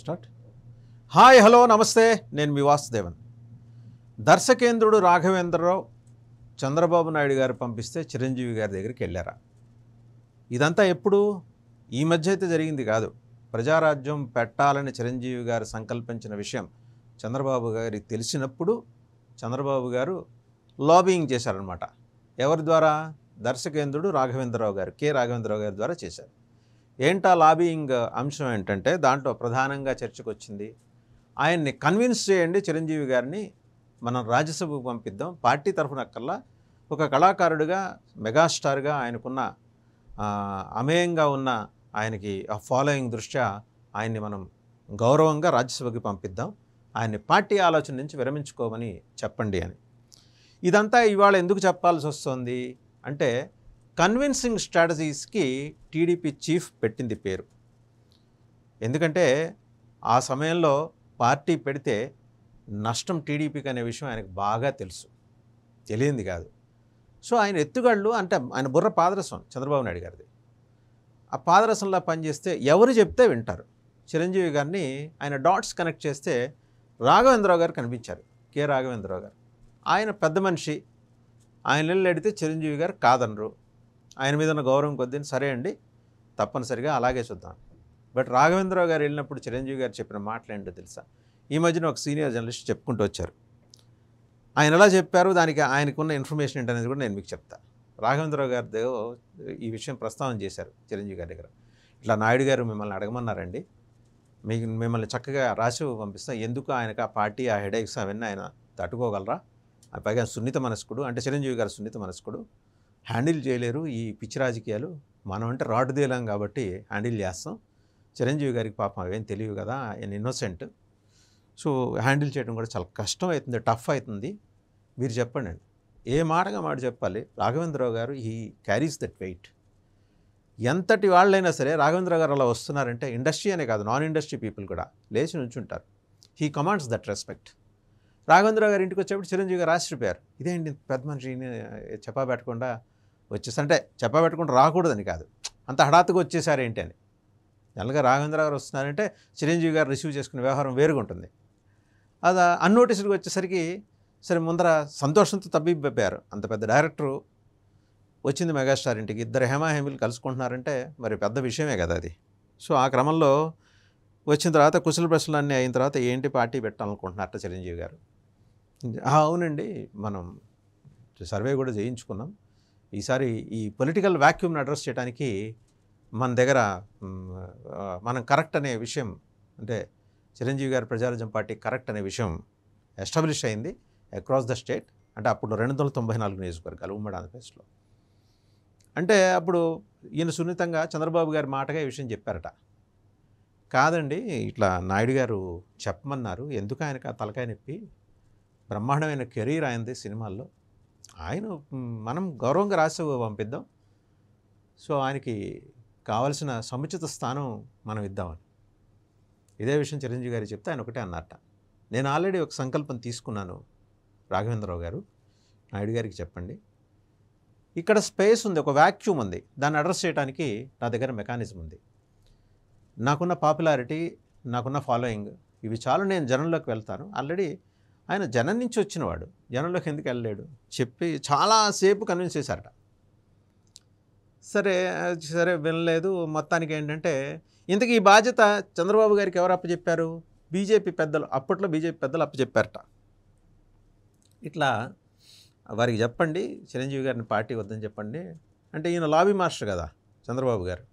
start hi hello నమస్తే నేను మీ వాసుదేవన్ దర్శకేంద్రుడు రాఘవేంద్రరావు చంద్రబాబు నాయుడు గారు పంపిస్తే చిరంజీవి గారి దగ్గరికి వెళ్ళారా ఇదంతా ఎప్పుడు ఈ మధ్య అయితే జరిగింది కాదు ప్రజారాజ్యం పెట్టాలని చిరంజీవి గారు సంకల్పించిన విషయం చంద్రబాబు గారికి తెలిసినప్పుడు చంద్రబాబు గారు లాబింగ్ చేశారనమాట ఎవరి ద్వారా దర్శకేంద్రుడు రాఘవేంద్రరావు గారు కె రాఘవేంద్రరావు గారి ద్వారా చేశారు ఏంటా లాబియింగ్ అంశం ఏంటంటే దాంట్లో ప్రధానంగా చర్చకు వచ్చింది ఆయన్ని కన్విన్స్ చేయండి చిరంజీవి గారిని మనం రాజ్యసభకు పంపిద్దాం పార్టీ తరఫున కల్లా ఒక కళాకారుడిగా మెగాస్టార్గా ఆయనకున్న అమేయంగా ఉన్న ఆయనకి ఆ ఫాలోయింగ్ దృష్ట్యా ఆయన్ని మనం గౌరవంగా రాజ్యసభకి పంపిద్దాం ఆయన్ని పార్టీ ఆలోచన నుంచి విరమించుకోమని చెప్పండి అని ఇదంతా ఇవాళ ఎందుకు చెప్పాల్సి వస్తుంది అంటే కన్విన్సింగ్ స్ట్రాటజీస్కి టీడీపీ చీఫ్ పెట్టింది పేరు ఎందుకంటే ఆ సమయంలో పార్టీ పెడితే నష్టం టీడీపీకి అనే విషయం ఆయనకు బాగా తెలుసు తెలియంది కాదు సో ఆయన ఎత్తుగాళ్ళు అంటే ఆయన బుర్ర పాదరసం చంద్రబాబు నాయుడు గారిది ఆ పాదరసంలా పనిచేస్తే ఎవరు చెప్తే వింటారు చిరంజీవి గారిని ఆయన డాట్స్ కనెక్ట్ చేస్తే రాఘవేంద్రరావు గారు కనిపించారు కె రాఘవేంద్రరావు గారు ఆయన పెద్ద మనిషి ఆయన నెలలు అడిగితే చిరంజీవి గారు కాదనరు ఆయన మీద ఉన్న గౌరవం కొద్దిని సరే అండి తప్పనిసరిగా అలాగే చూద్దాం బట్ రాఘవేంద్రరావు గారు వెళ్ళినప్పుడు చిరంజీవి గారు చెప్పిన మాటలు ఏంటో తెలుసా ఈ మధ్యన ఒక సీనియర్ జర్నలిస్ట్ చెప్పుకుంటూ వచ్చారు ఆయన ఎలా చెప్పారు దానికి ఆయనకున్న ఇన్ఫర్మేషన్ ఏంటనేది కూడా నేను మీకు చెప్తా రాఘవేంద్రరావు గారి ఈ విషయం ప్రస్తావన చేశారు చిరంజీవి గారి దగ్గర ఇట్లా నాయుడు గారు మిమ్మల్ని అడగమన్నారండి మీకు మిమ్మల్ని చక్కగా రాసి పంపిస్తాం ఎందుకు ఆయనకు ఆ పార్టీ ఆ హెడేక్స్ అవన్నీ ఆయన తట్టుకోగలరా పైగా సున్నిత మనస్కుడు అంటే చిరంజీవి గారు సున్నిత మనస్కుడు హ్యాండిల్ చేయలేరు ఈ పిచ్చి రాజకీయాలు మనం అంటే రాడ్ దేలాం కాబట్టి హ్యాండిల్ చేస్తాం చిరంజీవి గారికి పాపం అవేం తెలియవు కదా ఆయన ఇన్నోసెంట్ సో హ్యాండిల్ చేయడం కూడా చాలా కష్టం అవుతుంది టఫ్ అవుతుంది మీరు చెప్పండి అండి ఏ మాటగా మాట చెప్పాలి రాఘవేంద్రరావు గారు ఈ క్యారీస్ దట్ వెయిట్ ఎంతటి వాళ్ళైనా సరే రాఘవేంద్ర గారు అలా వస్తున్నారంటే ఇండస్ట్రీ అనే కాదు నాన్ ఇండస్ట్రీ పీపుల్ కూడా లేచి నుంచుంటారు he commands that respect Raghavendra గారు ఇంటికి వచ్చేప్పుడు చిరంజీవి గారు ఆశ్చర్యపోయారు ఇదేంటి పెద్ద మనిషిని చెప్పబెట్టకుండా వచ్చేసి అంటే చెప్పబెట్టుకుంటూ రాకూడదని కాదు అంత హఠాత్తుగా వచ్చేసారేంటి అని జనరల్గా రాఘవేంద్ర గారు వస్తున్నారంటే చిరంజీవి గారు రిసీవ్ చేసుకునే వ్యవహారం వేరుగా ఉంటుంది అది అన్నోటీసులకు వచ్చేసరికి సరే ముందర సంతోషంతో తప్పిపోయారు అంత పెద్ద డైరెక్టరు వచ్చింది మెగాస్టార్ ఇంటికి ఇద్దరు హేమాహేమిలు కలుసుకుంటున్నారంటే మరి పెద్ద విషయమే కదా అది సో ఆ క్రమంలో వచ్చిన తర్వాత కుశల ప్రశ్నలు అన్నీ అయిన తర్వాత ఏంటి పార్టీ పెట్టాలనుకుంటున్నారట చిరంజీవి గారు అవునండి మనం సర్వే కూడా చేయించుకున్నాం ఈసారి ఈ పొలిటికల్ వ్యాక్యూమ్ని అడ్రస్ చేయడానికి మన దగ్గర మనం కరెక్ట్ అనే విషయం అంటే చిరంజీవి గారి ప్రజారాజ్యం పార్టీ కరెక్ట్ అనే విషయం ఎస్టాబ్లిష్ అయింది అక్రాస్ ద స్టేట్ అంటే అప్పుడు రెండు వందల తొంభై నాలుగు నియోజకవర్గాలు ఉమ్మడి ఆంధ్రప్రదేశ్లో అంటే అప్పుడు ఈయన సున్నితంగా చంద్రబాబు గారి మాటగా ఈ విషయం చెప్పారట కాదండి ఇట్లా నాయుడు గారు చెప్పమన్నారు ఎందుకు ఆయనకు ఆ తలకాయ నొప్పి బ్రహ్మాండమైన కెరీర్ ఆయనది సినిమాల్లో ఆయన మనం గౌరవంగా రాసి పంపిద్దాం సో ఆయనకి కావలసిన సముచిత స్థానం మనం ఇద్దామని ఇదే విషయం చిరంజీవి గారు చెప్తే ఆయన ఒకటే అన్నట్ట నేను ఆల్రెడీ ఒక సంకల్పం తీసుకున్నాను రాఘవేంద్రరావు గారు నాయుడు గారికి చెప్పండి ఇక్కడ స్పేస్ ఉంది ఒక వ్యాక్యూమ్ ఉంది దాన్ని అడ్రస్ చేయడానికి నా దగ్గర మెకానిజం ఉంది నాకున్న పాపులారిటీ నాకున్న ఫాలోయింగ్ ఇవి చాలు నేను జనంలోకి వెళ్తాను ఆల్రెడీ ఆయన జనం నుంచి వచ్చినవాడు జనంలోకి ఎందుకు వెళ్ళలేడు చెప్పి చాలాసేపు కన్విన్స్ చేశారట సరే సరే వినలేదు మొత్తానికి ఏంటంటే ఇంతకీ ఈ బాధ్యత చంద్రబాబు గారికి ఎవరు అప్పచెప్పారు బీజేపీ పెద్దలు అప్పట్లో బీజేపీ పెద్దలు అప్పచెప్పారట ఇట్లా వారికి చెప్పండి చిరంజీవి గారిని పార్టీ వద్దని చెప్పండి అంటే ఈయన లాబీ మాస్టర్ కదా చంద్రబాబు గారు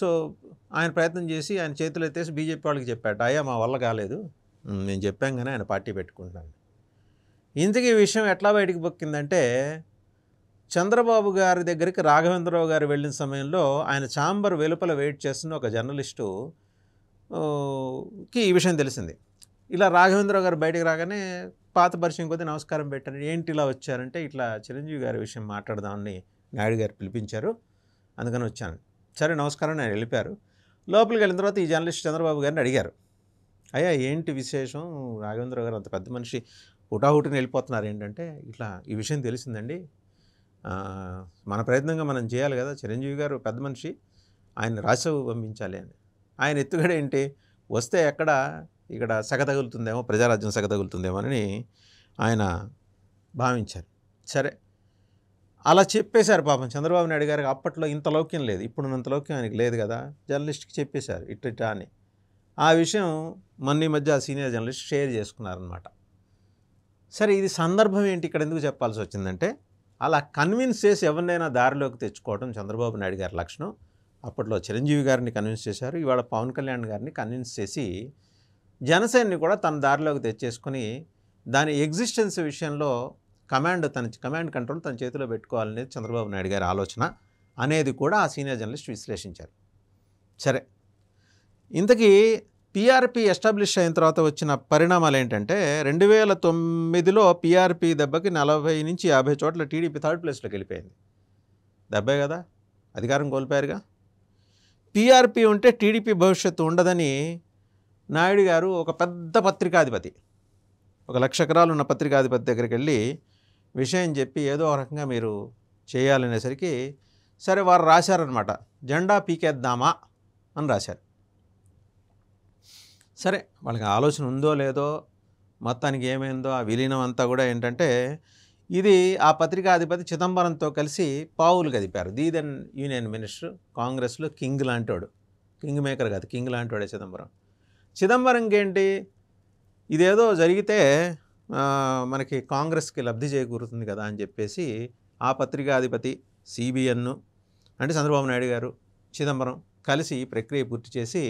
సో ఆయన ప్రయత్నం చేసి ఆయన చేతులు ఎత్తేసి బీజేపీ వాళ్ళకి చెప్పాడు అయ్యా మా వల్ల కాలేదు నేను చెప్పాం కానీ ఆయన పార్టీ పెట్టుకుంటున్నాను ఇంతకీ ఈ విషయం ఎట్లా బయటికి పొక్కిందంటే చంద్రబాబు గారి దగ్గరికి రాఘవేంద్రరావు గారు వెళ్ళిన సమయంలో ఆయన ఛాంబర్ వెలుపల వెయిట్ చేస్తున్న ఒక జర్నలిస్టు కి ఈ విషయం తెలిసింది ఇలా రాఘవేంద్రరావు గారు బయటకు రాగానే పాత పరిచయం కొద్దీ నమస్కారం పెట్టారు ఏంటి ఇలా వచ్చారంటే ఇట్లా చిరంజీవి గారి విషయం మాట్లాడదామని నాయుడు గారు పిలిపించారు అందుకని వచ్చాను సరే నమస్కారం నేను వెళ్ళిపోయారు లోపలికి వెళ్ళిన తర్వాత ఈ జర్నలిస్ట్ చంద్రబాబు గారిని అడిగారు అయ్యా ఏంటి విశేషం రాఘవేంద్ర గారు అంత పెద్ద మనిషి హుటాహుటిని వెళ్ళిపోతున్నారు ఏంటంటే ఇట్లా ఈ విషయం తెలిసిందండి మన ప్రయత్నంగా మనం చేయాలి కదా చిరంజీవి గారు పెద్ద మనిషి ఆయన రాజ్యసభ పంపించాలి అని ఆయన ఎత్తుగడ ఏంటి వస్తే ఎక్కడ ఇక్కడ సగ తగులుతుందేమో ప్రజారాజ్యం సగ తగులుతుందేమో అని ఆయన భావించారు సరే అలా చెప్పేశారు పాపం చంద్రబాబు నాయుడు గారికి అప్పట్లో ఇంత లౌక్యం లేదు ఇప్పుడున్నంత లౌక్యం ఆయనకి లేదు కదా జర్నలిస్ట్కి చెప్పేశారు ఇట్ట అని ఆ విషయం మన మధ్య సీనియర్ జర్నలిస్ట్ షేర్ చేసుకున్నారనమాట సరే ఇది సందర్భం ఏంటి ఇక్కడ ఎందుకు చెప్పాల్సి వచ్చిందంటే అలా కన్విన్స్ చేసి ఎవరినైనా దారిలోకి తెచ్చుకోవడం చంద్రబాబు నాయుడు గారి లక్షణం అప్పట్లో చిరంజీవి గారిని కన్విన్స్ చేశారు ఇవాళ పవన్ కళ్యాణ్ గారిని కన్విన్స్ చేసి జనసేనని కూడా తన దారిలోకి తెచ్చేసుకుని దాని ఎగ్జిస్టెన్స్ విషయంలో కమాండ్ తన కమాండ్ కంట్రోల్ తన చేతిలో పెట్టుకోవాలనేది చంద్రబాబు నాయుడు గారి ఆలోచన అనేది కూడా ఆ సీనియర్ జర్నలిస్ట్ విశ్లేషించారు సరే ఇంతకీ పీఆర్పీ ఎస్టాబ్లిష్ అయిన తర్వాత వచ్చిన పరిణామాలు ఏంటంటే రెండు వేల తొమ్మిదిలో పీఆర్పీ దెబ్బకి నలభై నుంచి యాభై చోట్ల టీడీపీ థర్డ్ ప్లేస్లోకి వెళ్ళిపోయింది దెబ్బే కదా అధికారం కోల్పోయారుగా పీఆర్పీ ఉంటే టీడీపీ భవిష్యత్తు ఉండదని నాయుడు గారు ఒక పెద్ద పత్రికాధిపతి ఒక లక్ష ఎకరాలు ఉన్న పత్రికాధిపతి దగ్గరికి వెళ్ళి విషయం చెప్పి ఏదో ఒక రకంగా మీరు చేయాలనేసరికి సరే వారు రాశారనమాట జెండా పీకేద్దామా అని రాశారు సరే వాళ్ళకి ఆలోచన ఉందో లేదో మొత్తానికి ఏమైందో ఆ విలీనం అంతా కూడా ఏంటంటే ఇది ఆ పత్రికాధిపతి చిదంబరంతో కలిసి పావులు కదిపారు దెన్ యూనియన్ మినిస్టర్ కాంగ్రెస్లో కింగ్ లాంటివాడు కింగ్ మేకర్ కాదు కింగ్ లాంటోడే చిదంబరం చిదంబరంకేంటి ఏంటి ఇదేదో జరిగితే మనకి కాంగ్రెస్కి లబ్ధి చేకూరుతుంది కదా అని చెప్పేసి ఆ పత్రికాధిపతి సిబిఎన్ను అంటే చంద్రబాబు నాయుడు గారు చిదంబరం కలిసి ప్రక్రియ పూర్తి చేసి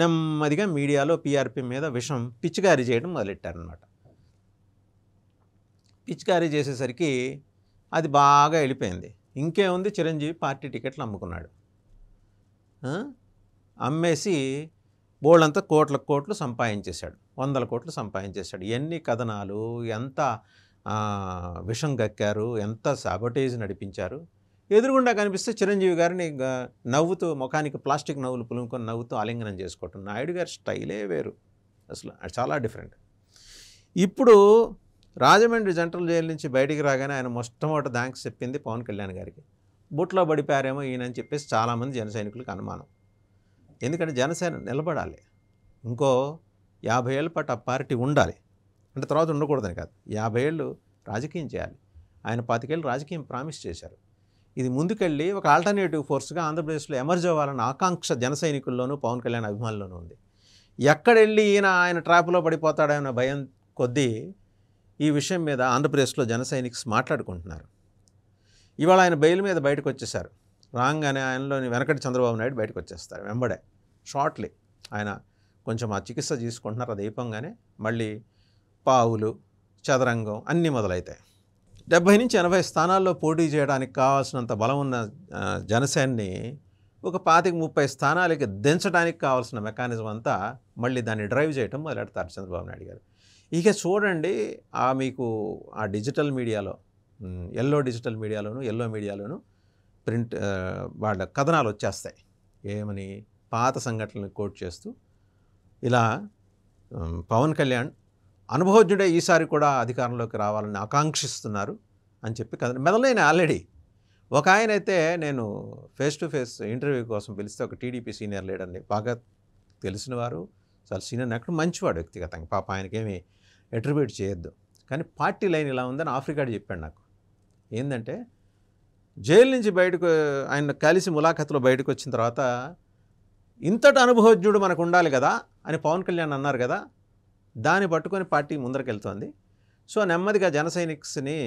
నెమ్మదిగా మీడియాలో పీఆర్పీ మీద విషం పిచ్చికారీ చేయడం మొదలెట్టారనమాట పిచ్చికారీ చేసేసరికి అది బాగా వెళ్ళిపోయింది ఇంకేముంది చిరంజీవి పార్టీ టికెట్లు అమ్ముకున్నాడు అమ్మేసి బోళ్ళంతా కోట్ల కోట్లు సంపాదించేశాడు వందల కోట్లు సంపాదించేశాడు ఎన్ని కథనాలు ఎంత విషం గక్కారు ఎంత సాబటేజ్ నడిపించారు ఎదురుగుండా కనిపిస్తే చిరంజీవి గారిని నవ్వుతూ ముఖానికి ప్లాస్టిక్ నవ్వులు పులుముకొని నవ్వుతూ ఆలింగనం చేసుకోవటం నాయుడు గారి స్టైలే వేరు అసలు చాలా డిఫరెంట్ ఇప్పుడు రాజమండ్రి జనరల్ జైలు నుంచి బయటికి రాగానే ఆయన మొట్టమొదట థ్యాంక్స్ చెప్పింది పవన్ కళ్యాణ్ గారికి బుట్లో పడిపారేమో ఈయనని చెప్పేసి చాలామంది జన సైనికులకు అనుమానం ఎందుకంటే జనసేన నిలబడాలి ఇంకో యాభై ఏళ్ళ పాటు ఆ పార్టీ ఉండాలి అంటే తర్వాత ఉండకూడదని కాదు యాభై ఏళ్ళు రాజకీయం చేయాలి ఆయన పాతికేళ్ళు రాజకీయం ప్రామిస్ చేశారు ఇది ముందుకెళ్ళి ఒక ఆల్టర్నేటివ్ ఫోర్స్గా ఆంధ్రప్రదేశ్లో ఎమర్జ్ అవ్వాలన్న ఆకాంక్ష జన సైనికుల్లోనూ పవన్ కళ్యాణ్ అభిమానుల్లోనూ ఉంది ఎక్కడెళ్ళి ఈయన ఆయన ట్రాప్లో పడిపోతాడన్న భయం కొద్దీ ఈ విషయం మీద ఆంధ్రప్రదేశ్లో జన సైనిక్స్ మాట్లాడుకుంటున్నారు ఇవాళ ఆయన బెయిల్ మీద బయటకు రాంగ్ అనే ఆయనలోని వెనకటి చంద్రబాబు నాయుడు బయటకు వచ్చేస్తారు వెంబడే షార్ట్లీ ఆయన కొంచెం ఆ చికిత్స తీసుకుంటున్నారు ఆ దీపంగానే మళ్ళీ పావులు చదరంగం అన్నీ మొదలవుతాయి డెబ్భై నుంచి ఎనభై స్థానాల్లో పోటీ చేయడానికి కావాల్సినంత బలం ఉన్న జనసేనని ఒక పాతిక ముప్పై స్థానాలకి దించడానికి కావాల్సిన మెకానిజం అంతా మళ్ళీ దాన్ని డ్రైవ్ చేయటం మొదలెడతారు చంద్రబాబు నాయుడు గారు ఇక చూడండి ఆ మీకు ఆ డిజిటల్ మీడియాలో ఎల్లో డిజిటల్ మీడియాలోను ఎల్లో మీడియాలోను ప్రింట్ వాళ్ళ కథనాలు వచ్చేస్తాయి ఏమని పాత సంఘటనలు కోట్ చేస్తూ ఇలా పవన్ కళ్యాణ్ అనుభవజ్ఞుడే ఈసారి కూడా అధికారంలోకి రావాలని ఆకాంక్షిస్తున్నారు అని చెప్పి కథ మెదలైన ఆల్రెడీ ఒక ఆయన అయితే నేను ఫేస్ టు ఫేస్ ఇంటర్వ్యూ కోసం పిలిస్తే ఒక టీడీపీ సీనియర్ లీడర్ని బాగా తెలిసినవారు చాలా సీనియర్ నాకు మంచివాడు వ్యక్తిగతంగా పాప ఆయనకేమి అట్రిబ్యూట్ చేయొద్దు కానీ పార్టీ లైన్ ఇలా ఉందని ఆఫ్రికాడు చెప్పాడు నాకు ఏంటంటే జైలు నుంచి బయటకు ఆయన కలిసి ములాఖత్లో బయటకు వచ్చిన తర్వాత ఇంతటి అనుభవజ్ఞుడు మనకు ఉండాలి కదా అని పవన్ కళ్యాణ్ అన్నారు కదా దాన్ని పట్టుకొని పార్టీ ముందరకెళ్తోంది సో నెమ్మదిగా జన సైనిక్స్ని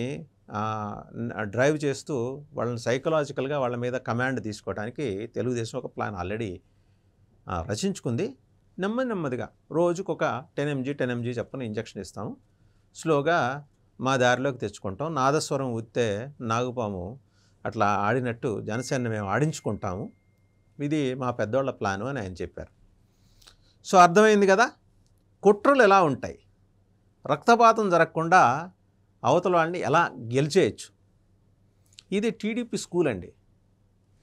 డ్రైవ్ చేస్తూ వాళ్ళని సైకలాజికల్గా వాళ్ళ మీద కమాండ్ తీసుకోవడానికి తెలుగుదేశం ఒక ప్లాన్ ఆల్రెడీ రచించుకుంది నెమ్మది నెమ్మదిగా రోజుకొక టెన్ ఎంజీ టెన్ ఎంజీ చెప్పిన ఇంజక్షన్ ఇస్తాము స్లోగా మా దారిలోకి తెచ్చుకుంటాం నాదస్వరం ఉత్తే నాగుపాము అట్లా ఆడినట్టు జనసేన మేము ఆడించుకుంటాము ఇది మా పెద్దోళ్ళ ప్లాను అని ఆయన చెప్పారు సో అర్థమైంది కదా కుట్రలు ఎలా ఉంటాయి రక్తపాతం జరగకుండా అవతల వాడిని ఎలా గెలిచేయచ్చు ఇది టీడీపీ స్కూల్ అండి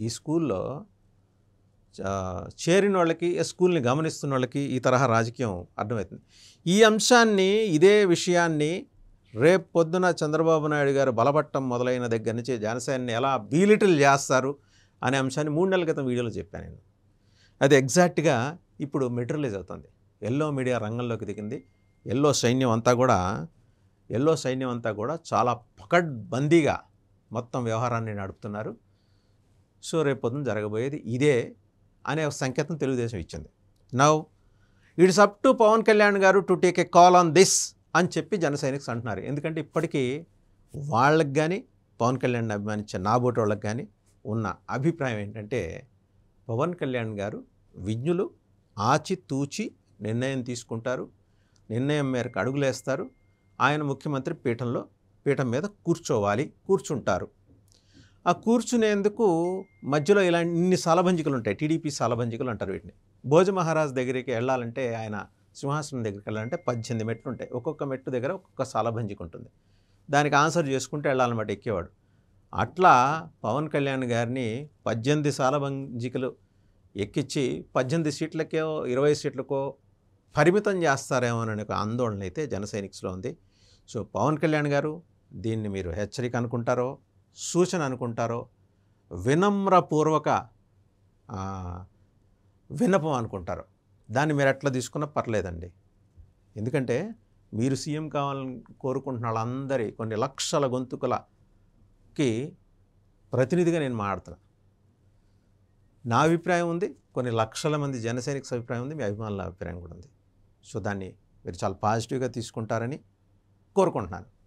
ఈ స్కూల్లో చేరిన వాళ్ళకి స్కూల్ని గమనిస్తున్న వాళ్ళకి ఈ తరహా రాజకీయం అర్థమవుతుంది ఈ అంశాన్ని ఇదే విషయాన్ని రేపు పొద్దున చంద్రబాబు నాయుడు గారు బలపట్టం మొదలైన దగ్గర నుంచి జనసేనని ఎలా బీలిటిల్ చేస్తారు అనే అంశాన్ని మూడు నెలల క్రితం వీడియోలో చెప్పాను నేను అది ఎగ్జాక్ట్గా ఇప్పుడు మెటీరియలైజ్ అవుతుంది ఎల్లో మీడియా రంగంలోకి దిగింది ఎల్లో సైన్యం అంతా కూడా ఎల్లో సైన్యం అంతా కూడా చాలా పకడ్బందీగా మొత్తం వ్యవహారాన్ని నడుపుతున్నారు సో పొద్దున జరగబోయేది ఇదే అనే సంకేతం తెలుగుదేశం ఇచ్చింది now it's up to Pawan Kalyan గారు to take a call on this అని చెప్పి జన సైనిక్స్ అంటున్నారు ఎందుకంటే ఇప్పటికీ వాళ్ళకి కానీ పవన్ కళ్యాణ్ అభిమానించే నాబోటి వాళ్ళకి కానీ ఉన్న అభిప్రాయం ఏంటంటే పవన్ కళ్యాణ్ గారు విజ్ఞులు ఆచితూచి నిర్ణయం తీసుకుంటారు నిర్ణయం మేరకు అడుగులేస్తారు ఆయన ముఖ్యమంత్రి పీఠంలో పీఠం మీద కూర్చోవాలి కూర్చుంటారు ఆ కూర్చునేందుకు మధ్యలో ఇలా ఇన్ని సాలభంజికలు ఉంటాయి టీడీపీ సాలభంజికలు అంటారు వీటిని భోజ మహారాజ్ దగ్గరికి వెళ్ళాలంటే ఆయన సింహాసనం దగ్గరికి వెళ్ళాలంటే పద్దెనిమిది మెట్లు ఉంటాయి ఒక్కొక్క మెట్టు దగ్గర ఒక్కొక్క సాలభంజిక ఉంటుంది దానికి ఆన్సర్ చేసుకుంటే వెళ్ళాలన్నమాట ఎక్కేవాడు అట్లా పవన్ కళ్యాణ్ గారిని పద్దెనిమిది సాలభంజికలు ఎక్కించి పద్దెనిమిది సీట్లకో ఇరవై సీట్లకో పరిమితం చేస్తారేమో అనే ఒక ఆందోళన అయితే జనసైనిక్స్లో ఉంది సో పవన్ కళ్యాణ్ గారు దీన్ని మీరు హెచ్చరిక అనుకుంటారో సూచన అనుకుంటారో వినమ్రపూర్వక వినపం అనుకుంటారు దాన్ని మీరు ఎట్లా తీసుకున్నా పర్లేదండి ఎందుకంటే మీరు సీఎం కావాలని కోరుకుంటున్న వాళ్ళందరి కొన్ని లక్షల గొంతుకులకి ప్రతినిధిగా నేను మాట్లాడుతున్నాను నా అభిప్రాయం ఉంది కొన్ని లక్షల మంది జనసైనిక అభిప్రాయం ఉంది మీ అభిమానుల అభిప్రాయం కూడా ఉంది సో దాన్ని మీరు చాలా పాజిటివ్గా తీసుకుంటారని కోరుకుంటున్నాను